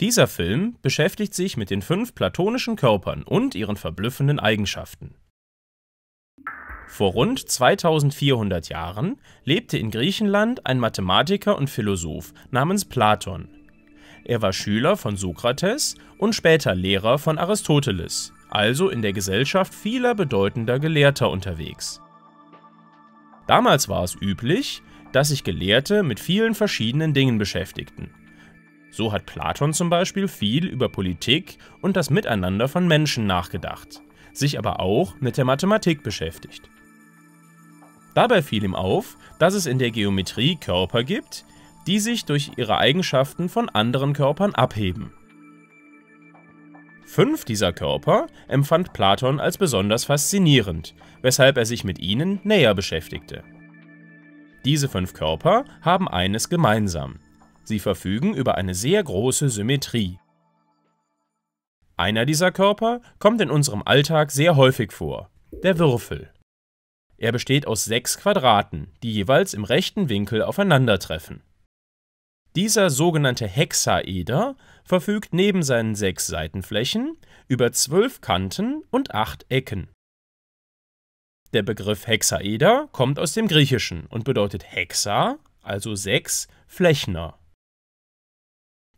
Dieser Film beschäftigt sich mit den fünf platonischen Körpern und ihren verblüffenden Eigenschaften. Vor rund 2400 Jahren lebte in Griechenland ein Mathematiker und Philosoph namens Platon. Er war Schüler von Sokrates und später Lehrer von Aristoteles, also in der Gesellschaft vieler bedeutender Gelehrter unterwegs. Damals war es üblich, dass sich Gelehrte mit vielen verschiedenen Dingen beschäftigten so hat Platon zum Beispiel viel über Politik und das Miteinander von Menschen nachgedacht, sich aber auch mit der Mathematik beschäftigt. Dabei fiel ihm auf, dass es in der Geometrie Körper gibt, die sich durch ihre Eigenschaften von anderen Körpern abheben. Fünf dieser Körper empfand Platon als besonders faszinierend, weshalb er sich mit ihnen näher beschäftigte. Diese fünf Körper haben eines gemeinsam. Sie verfügen über eine sehr große Symmetrie. Einer dieser Körper kommt in unserem Alltag sehr häufig vor, der Würfel. Er besteht aus sechs Quadraten, die jeweils im rechten Winkel aufeinandertreffen. Dieser sogenannte Hexaeder verfügt neben seinen sechs Seitenflächen über zwölf Kanten und acht Ecken. Der Begriff Hexaeder kommt aus dem Griechischen und bedeutet Hexa, also sechs Flächner.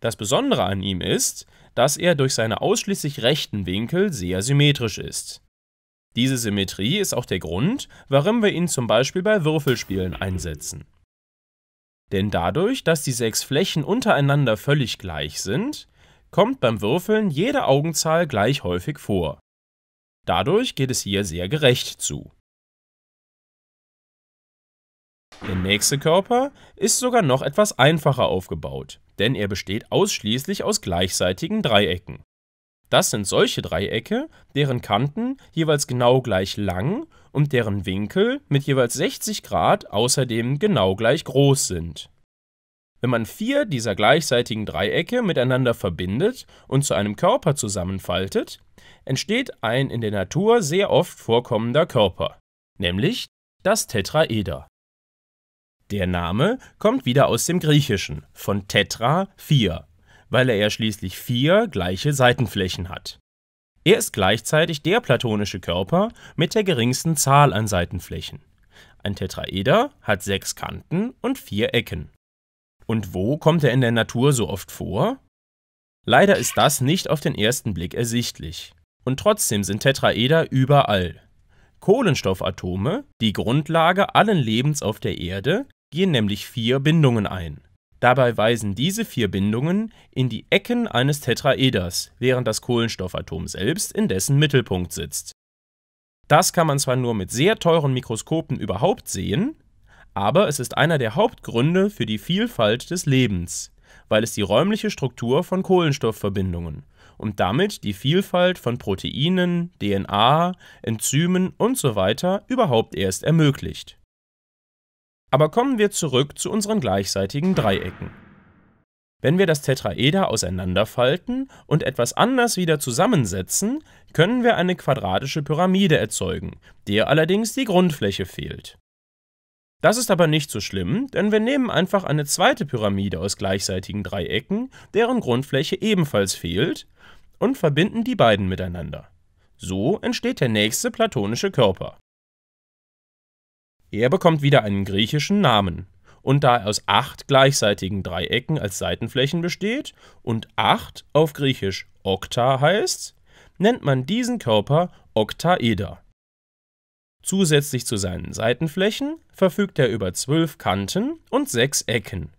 Das Besondere an ihm ist, dass er durch seine ausschließlich rechten Winkel sehr symmetrisch ist. Diese Symmetrie ist auch der Grund, warum wir ihn zum Beispiel bei Würfelspielen einsetzen. Denn dadurch, dass die sechs Flächen untereinander völlig gleich sind, kommt beim Würfeln jede Augenzahl gleich häufig vor. Dadurch geht es hier sehr gerecht zu. Der nächste Körper ist sogar noch etwas einfacher aufgebaut denn er besteht ausschließlich aus gleichseitigen Dreiecken. Das sind solche Dreiecke, deren Kanten jeweils genau gleich lang und deren Winkel mit jeweils 60 Grad außerdem genau gleich groß sind. Wenn man vier dieser gleichseitigen Dreiecke miteinander verbindet und zu einem Körper zusammenfaltet, entsteht ein in der Natur sehr oft vorkommender Körper, nämlich das Tetraeder. Der Name kommt wieder aus dem Griechischen, von Tetra 4, weil er ja schließlich vier gleiche Seitenflächen hat. Er ist gleichzeitig der platonische Körper mit der geringsten Zahl an Seitenflächen. Ein Tetraeder hat sechs Kanten und vier Ecken. Und wo kommt er in der Natur so oft vor? Leider ist das nicht auf den ersten Blick ersichtlich. Und trotzdem sind Tetraeder überall. Kohlenstoffatome, die Grundlage allen Lebens auf der Erde, gehen nämlich vier Bindungen ein. Dabei weisen diese vier Bindungen in die Ecken eines Tetraeders, während das Kohlenstoffatom selbst in dessen Mittelpunkt sitzt. Das kann man zwar nur mit sehr teuren Mikroskopen überhaupt sehen, aber es ist einer der Hauptgründe für die Vielfalt des Lebens, weil es die räumliche Struktur von Kohlenstoffverbindungen und damit die Vielfalt von Proteinen, DNA, Enzymen usw. So überhaupt erst ermöglicht. Aber kommen wir zurück zu unseren gleichseitigen Dreiecken. Wenn wir das Tetraeder auseinanderfalten und etwas anders wieder zusammensetzen, können wir eine quadratische Pyramide erzeugen, der allerdings die Grundfläche fehlt. Das ist aber nicht so schlimm, denn wir nehmen einfach eine zweite Pyramide aus gleichseitigen Dreiecken, deren Grundfläche ebenfalls fehlt, und verbinden die beiden miteinander. So entsteht der nächste platonische Körper. Er bekommt wieder einen griechischen Namen. Und da er aus acht gleichseitigen Dreiecken als Seitenflächen besteht und acht auf Griechisch Okta heißt, nennt man diesen Körper Oktaeder. Zusätzlich zu seinen Seitenflächen verfügt er über zwölf Kanten und sechs Ecken.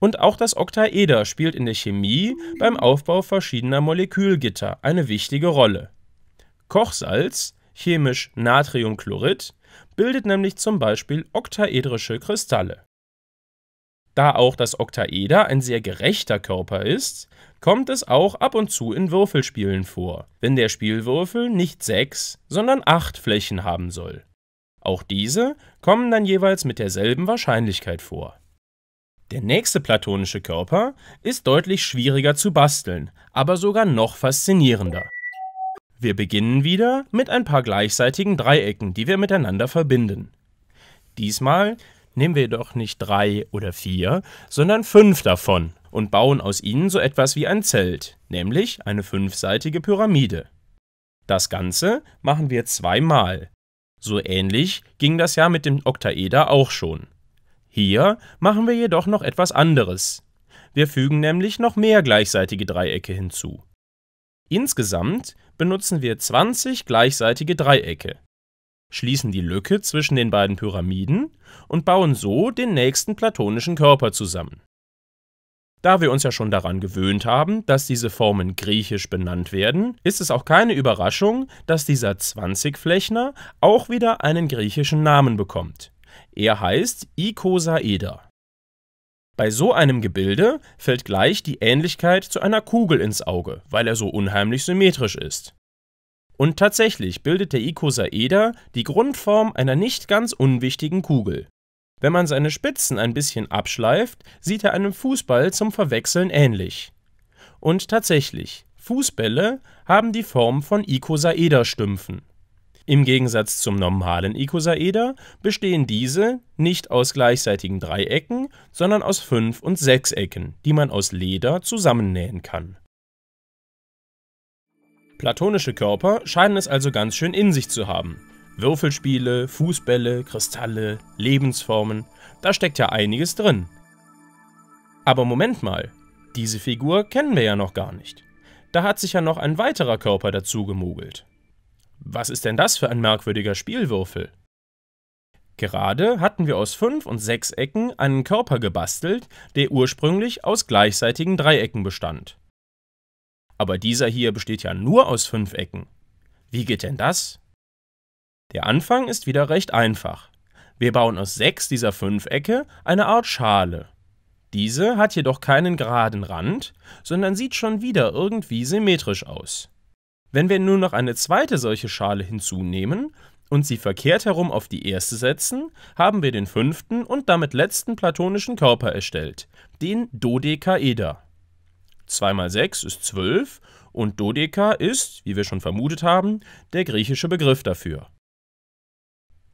Und auch das Oktaeder spielt in der Chemie beim Aufbau verschiedener Molekülgitter eine wichtige Rolle. Kochsalz, chemisch Natriumchlorid, bildet nämlich zum Beispiel oktaedrische Kristalle. Da auch das Oktaeder ein sehr gerechter Körper ist, kommt es auch ab und zu in Würfelspielen vor, wenn der Spielwürfel nicht sechs, sondern acht Flächen haben soll. Auch diese kommen dann jeweils mit derselben Wahrscheinlichkeit vor. Der nächste platonische Körper ist deutlich schwieriger zu basteln, aber sogar noch faszinierender. Wir beginnen wieder mit ein paar gleichseitigen Dreiecken, die wir miteinander verbinden. Diesmal nehmen wir jedoch nicht drei oder vier, sondern fünf davon und bauen aus ihnen so etwas wie ein Zelt, nämlich eine fünfseitige Pyramide. Das Ganze machen wir zweimal. So ähnlich ging das ja mit dem Oktaeder auch schon. Hier machen wir jedoch noch etwas anderes. Wir fügen nämlich noch mehr gleichseitige Dreiecke hinzu. Insgesamt benutzen wir 20 gleichseitige Dreiecke, schließen die Lücke zwischen den beiden Pyramiden und bauen so den nächsten platonischen Körper zusammen. Da wir uns ja schon daran gewöhnt haben, dass diese Formen griechisch benannt werden, ist es auch keine Überraschung, dass dieser 20-Flechner auch wieder einen griechischen Namen bekommt. Er heißt Ikosaeder. Bei so einem Gebilde fällt gleich die Ähnlichkeit zu einer Kugel ins Auge, weil er so unheimlich symmetrisch ist. Und tatsächlich bildet der Icosaeder die Grundform einer nicht ganz unwichtigen Kugel. Wenn man seine Spitzen ein bisschen abschleift, sieht er einem Fußball zum Verwechseln ähnlich. Und tatsächlich, Fußbälle haben die Form von Icosaederstümpfen. Im Gegensatz zum normalen Icosaeder bestehen diese nicht aus gleichseitigen Dreiecken, sondern aus Fünf- und Ecken, die man aus Leder zusammennähen kann. Platonische Körper scheinen es also ganz schön in sich zu haben. Würfelspiele, Fußbälle, Kristalle, Lebensformen, da steckt ja einiges drin. Aber Moment mal, diese Figur kennen wir ja noch gar nicht. Da hat sich ja noch ein weiterer Körper dazu gemogelt. Was ist denn das für ein merkwürdiger Spielwürfel? Gerade hatten wir aus fünf und sechs Ecken einen Körper gebastelt, der ursprünglich aus gleichseitigen Dreiecken bestand. Aber dieser hier besteht ja nur aus fünf Ecken. Wie geht denn das? Der Anfang ist wieder recht einfach. Wir bauen aus sechs dieser Fünfecke eine Art Schale. Diese hat jedoch keinen geraden Rand, sondern sieht schon wieder irgendwie symmetrisch aus. Wenn wir nun noch eine zweite solche Schale hinzunehmen und sie verkehrt herum auf die erste setzen, haben wir den fünften und damit letzten platonischen Körper erstellt, den Dodekaeder. 2 mal 6 ist 12 und Dodeka ist, wie wir schon vermutet haben, der griechische Begriff dafür.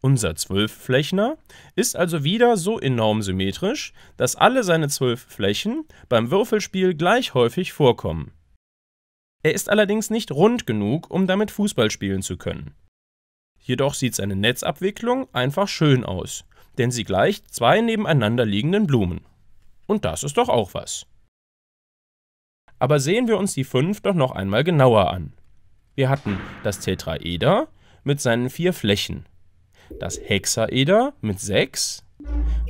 Unser Zwölfflächner ist also wieder so enorm symmetrisch, dass alle seine zwölf Flächen beim Würfelspiel gleich häufig vorkommen. Er ist allerdings nicht rund genug, um damit Fußball spielen zu können. Jedoch sieht seine Netzabwicklung einfach schön aus, denn sie gleicht zwei nebeneinander liegenden Blumen. Und das ist doch auch was. Aber sehen wir uns die fünf doch noch einmal genauer an. Wir hatten das Tetraeder mit seinen vier Flächen, das Hexaeder mit sechs,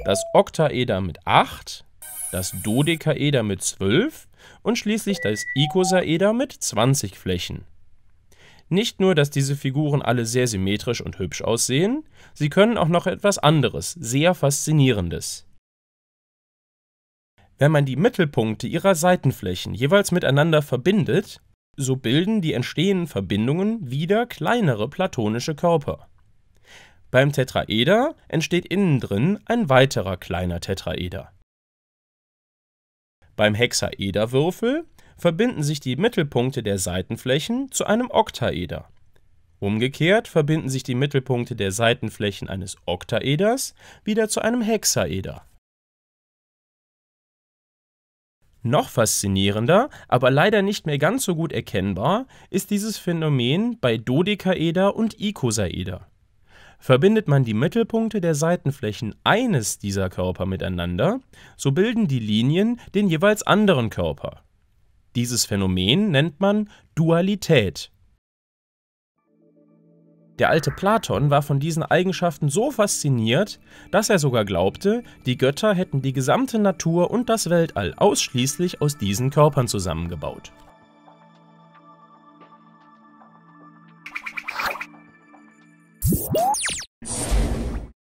das Oktaeder mit acht das Dodekaeder mit 12 und schließlich das Icosaeder mit 20 Flächen. Nicht nur, dass diese Figuren alle sehr symmetrisch und hübsch aussehen, sie können auch noch etwas anderes, sehr faszinierendes. Wenn man die Mittelpunkte ihrer Seitenflächen jeweils miteinander verbindet, so bilden die entstehenden Verbindungen wieder kleinere platonische Körper. Beim Tetraeder entsteht innen drin ein weiterer kleiner Tetraeder. Beim Hexaederwürfel verbinden sich die Mittelpunkte der Seitenflächen zu einem Oktaeder. Umgekehrt verbinden sich die Mittelpunkte der Seitenflächen eines Oktaeders wieder zu einem Hexaeder. Noch faszinierender, aber leider nicht mehr ganz so gut erkennbar, ist dieses Phänomen bei Dodekaeder und Icosaeder. Verbindet man die Mittelpunkte der Seitenflächen eines dieser Körper miteinander, so bilden die Linien den jeweils anderen Körper. Dieses Phänomen nennt man Dualität. Der alte Platon war von diesen Eigenschaften so fasziniert, dass er sogar glaubte, die Götter hätten die gesamte Natur und das Weltall ausschließlich aus diesen Körpern zusammengebaut.